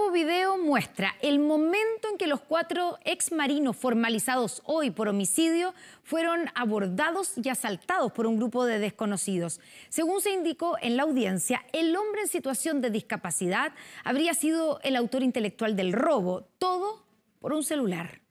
nuevo video muestra el momento en que los cuatro exmarinos formalizados hoy por homicidio fueron abordados y asaltados por un grupo de desconocidos. Según se indicó en la audiencia, el hombre en situación de discapacidad habría sido el autor intelectual del robo, todo por un celular.